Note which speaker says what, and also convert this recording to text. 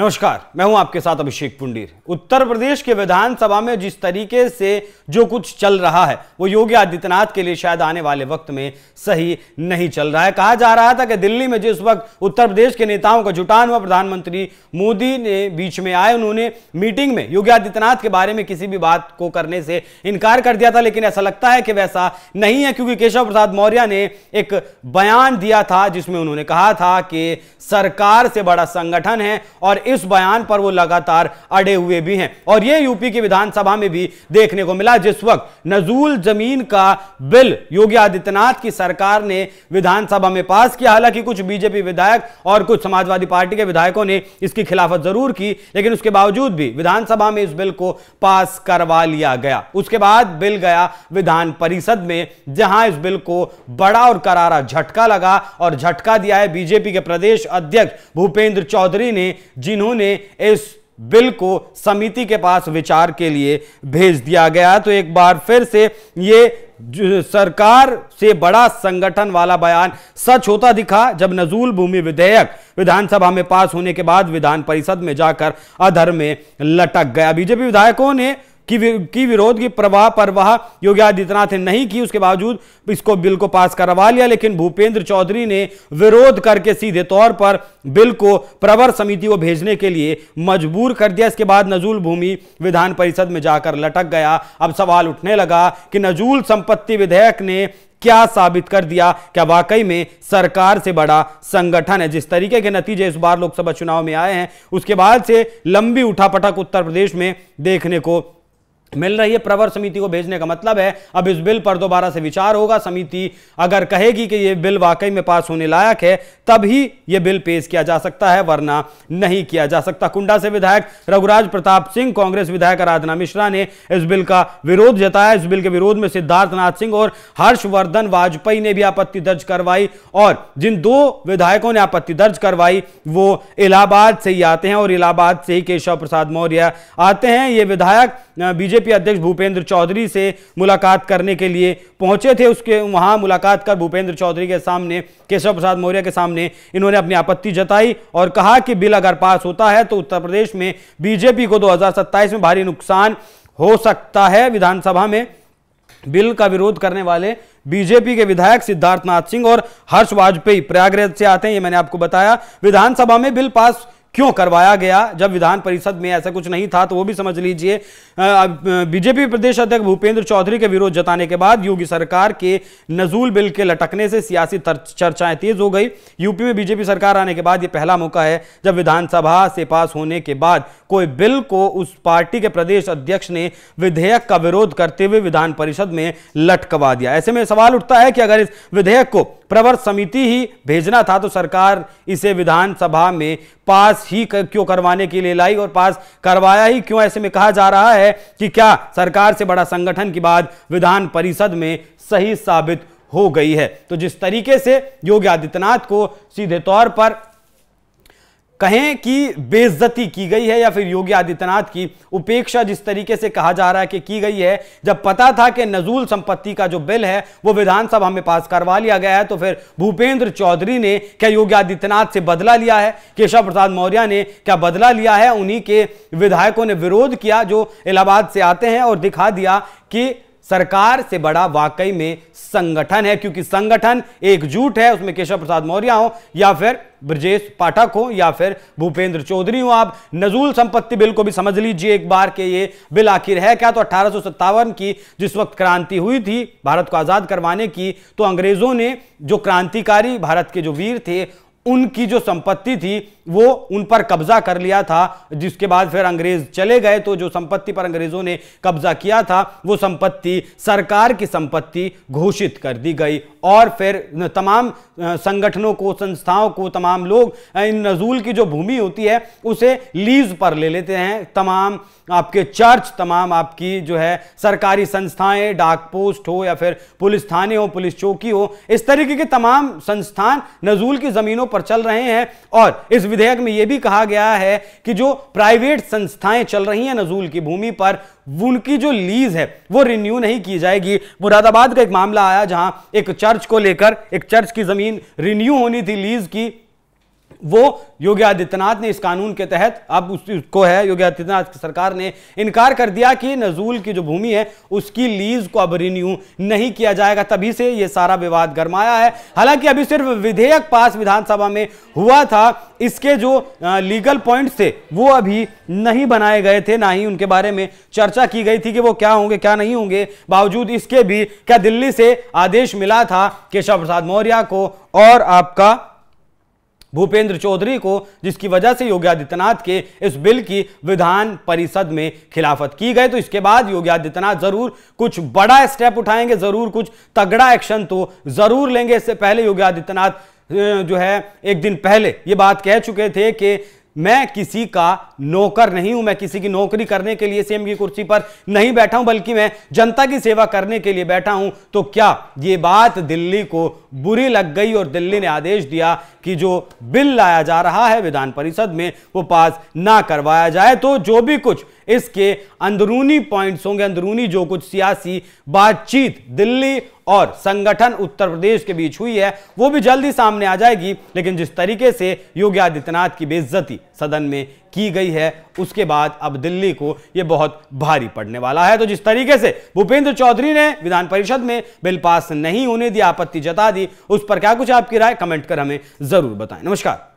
Speaker 1: नमस्कार मैं हूं आपके साथ अभिषेक पुंडीर उत्तर प्रदेश के विधानसभा में जिस तरीके से जो कुछ चल रहा है वो योगी आदित्यनाथ के लिए शायद आने वाले वक्त में सही नहीं चल रहा है कहा जा रहा था कि दिल्ली में जिस वक्त उत्तर प्रदेश के नेताओं का जुटान हुआ प्रधानमंत्री मोदी ने बीच में आए उन्होंने मीटिंग में योगी आदित्यनाथ के बारे में किसी भी बात को करने से इनकार कर दिया था लेकिन ऐसा लगता है कि वैसा नहीं है क्योंकि केशव प्रसाद मौर्य ने एक बयान दिया था जिसमें उन्होंने कहा था कि सरकार से बड़ा संगठन है और इस बयान पर वो लगातार अड़े हुए भी हैं और ये यूपी की विधानसभा में भी देखने को मिला जिस वक्त नजूल जमीन का बिल योगी आदित्यनाथ की सरकार ने विधानसभा में पास किया हालांकि कुछ बीजेपी विधायक और कुछ समाजवादी पार्टी के विधायकों ने इसकी खिलाफत जरूर की लेकिन उसके बावजूद भी विधानसभा में इस बिल को पास करवा लिया गया उसके बाद बिल गया विधान परिषद में जहां इस बिल को बड़ा और करारा झटका लगा और झटका दिया है बीजेपी के प्रदेश अध्यक्ष भूपेंद्र चौधरी ने जिन इन्होंने इस बिल को समिति के पास विचार के लिए भेज दिया गया तो एक बार फिर से ये सरकार से बड़ा संगठन वाला बयान सच होता दिखा जब नजूल भूमि विधेयक विधानसभा में पास होने के बाद विधान परिषद में जाकर अधर में लटक गया बीजेपी विधायकों ने की विरोध की प्रवाह परवाह योगी आदित्यनाथ ने नहीं की उसके बावजूद इसको बिल को पास करवा लिया लेकिन भूपेंद्र चौधरी ने विरोध करके सीधे तौर पर बिल को प्रवर समिति को भेजने के लिए मजबूर कर दिया इसके बाद नजूल भूमि विधान परिषद में जाकर लटक गया अब सवाल उठने लगा कि नजूल संपत्ति विधेयक ने क्या साबित कर दिया क्या वाकई में सरकार से बड़ा संगठन है जिस तरीके के नतीजे इस बार लोकसभा चुनाव में आए हैं उसके बाद से लंबी उठापटक उत्तर प्रदेश में देखने को मिल रही है प्रवर समिति को भेजने का मतलब है अब इस बिल पर दोबारा से विचार होगा समिति अगर कहेगी कि ये बिल वाकई में पास होने लायक है तभी ये बिल पेश किया जा सकता है वरना नहीं किया जा सकता कुंडा से विधायक रघुराज प्रताप सिंह कांग्रेस विधायक आराधना मिश्रा ने इस बिल का विरोध जताया इस बिल के विरोध में सिद्धार्थनाथ सिंह और हर्षवर्धन वाजपेयी ने भी आपत्ति दर्ज करवाई और जिन दो विधायकों ने आपत्ति दर्ज करवाई वो इलाहाबाद से ही आते हैं और इलाहाबाद से ही केशव प्रसाद मौर्य आते हैं ये विधायक बीजेपी अध्यक्ष भूपेंद्र चौधरी से मुलाकात करने के लिए पहुंचे थे उसके वहां मुलाकात कर भूपेंद्र चौधरी के सामने केशव प्रसाद मौर्य के सामने इन्होंने अपनी आपत्ति जताई और कहा कि बिल अगर पास होता है तो उत्तर प्रदेश में बीजेपी को दो में भारी नुकसान हो सकता है विधानसभा में बिल का विरोध करने वाले बीजेपी के विधायक सिद्धार्थनाथ सिंह और हर्ष वाजपेयी प्रयागराज से आते हैं ये मैंने आपको बताया विधानसभा में बिल पास क्यों करवाया गया जब विधान परिषद में ऐसा कुछ नहीं था तो वो भी समझ लीजिए बीजेपी प्रदेश अध्यक्ष भूपेंद्र चौधरी के विरोध जताने के बाद योगी सरकार के नजूल बिल के लटकने से सियासी चर्चाएं तेज हो गई यूपी में बीजेपी सरकार आने के बाद ये पहला मौका है जब विधानसभा से पास होने के बाद कोई बिल को उस पार्टी के प्रदेश अध्यक्ष ने विधेयक का विरोध करते हुए विधान परिषद में लटकवा दिया ऐसे में सवाल उठता है कि अगर इस विधेयक को प्रवर समिति ही भेजना था तो सरकार इसे विधानसभा में पास ही क्यों करवाने के लिए लाई और पास करवाया ही क्यों ऐसे में कहा जा रहा है कि क्या सरकार से बड़ा संगठन की बात विधान परिषद में सही साबित हो गई है तो जिस तरीके से योगी आदित्यनाथ को सीधे तौर पर कहें कि बेइज्जती की गई है या फिर योगी आदित्यनाथ की उपेक्षा जिस तरीके से कहा जा रहा है कि की गई है जब पता था कि नजूल संपत्ति का जो बिल है वो विधानसभा में पास करवा लिया गया है तो फिर भूपेंद्र चौधरी ने क्या योगी आदित्यनाथ से बदला लिया है केशव प्रसाद मौर्य ने क्या बदला लिया है उन्हीं के विधायकों ने विरोध किया जो इलाहाबाद से आते हैं और दिखा दिया कि सरकार से बड़ा वाकई में संगठन है क्योंकि संगठन एकजुट है उसमें केशव प्रसाद मौर्य हो या फिर ब्रजेश पाठक हो या फिर भूपेंद्र चौधरी हो आप नजूल संपत्ति बिल को भी समझ लीजिए एक बार के ये बिल आखिर है क्या तो अठारह की जिस वक्त क्रांति हुई थी भारत को आजाद करवाने की तो अंग्रेजों ने जो क्रांतिकारी भारत के जो वीर थे उनकी जो संपत्ति थी वो उन पर कब्जा कर लिया था जिसके बाद फिर अंग्रेज चले गए तो जो संपत्ति पर अंग्रेजों ने कब्जा किया था वो संपत्ति सरकार की संपत्ति घोषित कर दी गई और फिर तमाम संगठनों को संस्थाओं को तमाम लोग इन नजूल की जो भूमि होती है उसे लीज पर ले लेते हैं तमाम आपके चर्च तमाम आपकी जो है सरकारी संस्थाएं डाक पोस्ट हो या फिर पुलिस थाने हो पुलिस चौकी हो इस तरीके के तमाम संस्थान नजूल की जमीनों पर पर चल रहे हैं और इस विधेयक में यह भी कहा गया है कि जो प्राइवेट संस्थाएं चल रही हैं नजूल की भूमि पर उनकी जो लीज है वो रिन्यू नहीं की जाएगी मुरादाबाद का एक मामला आया जहां एक चर्च को लेकर एक चर्च की जमीन रिन्यू होनी थी लीज की वो योगी आदित्यनाथ ने इस कानून के तहत अब उसको है योगी आदित्यनाथ की सरकार ने इनकार कर दिया कि नजूल की जो भूमि है उसकी लीज को अब रिन्यू नहीं किया जाएगा तभी से ये सारा विवाद गरमाया है हालांकि अभी सिर्फ विधेयक पास विधानसभा में हुआ था इसके जो लीगल पॉइंट थे वो अभी नहीं बनाए गए थे ना ही उनके बारे में चर्चा की गई थी कि वो क्या होंगे क्या नहीं होंगे बावजूद इसके भी क्या दिल्ली से आदेश मिला था केशव प्रसाद मौर्य को और आपका भूपेंद्र चौधरी को जिसकी वजह से योगी आदित्यनाथ के इस बिल की विधान परिषद में खिलाफत की गई तो इसके बाद योगी आदित्यनाथ जरूर कुछ बड़ा स्टेप उठाएंगे जरूर कुछ तगड़ा एक्शन तो जरूर लेंगे इससे पहले योगी आदित्यनाथ जो है एक दिन पहले ये बात कह चुके थे कि मैं किसी का नौकर नहीं हूं मैं किसी की नौकरी करने के लिए सीएम की कुर्सी पर नहीं बैठा हूं बल्कि मैं जनता की सेवा करने के लिए बैठा हूं तो क्या ये बात दिल्ली को बुरी लग गई और दिल्ली ने आदेश दिया कि जो बिल लाया जा रहा है विधान परिषद में वो पास ना करवाया जाए तो जो भी कुछ इसके अंदरूनी पॉइंट्स होंगे अंदरूनी जो कुछ सियासी बातचीत दिल्ली और संगठन उत्तर प्रदेश के बीच हुई है वो भी जल्दी सामने आ जाएगी लेकिन जिस तरीके से योगी आदित्यनाथ की बेइज्जती सदन में की गई है उसके बाद अब दिल्ली को यह बहुत भारी पड़ने वाला है तो जिस तरीके से भूपेंद्र चौधरी ने विधान परिषद में बिल पास नहीं होने दी आपत्ति जता दी उस पर क्या कुछ आपकी राय कमेंट कर हमें जरूर बताएं नमस्कार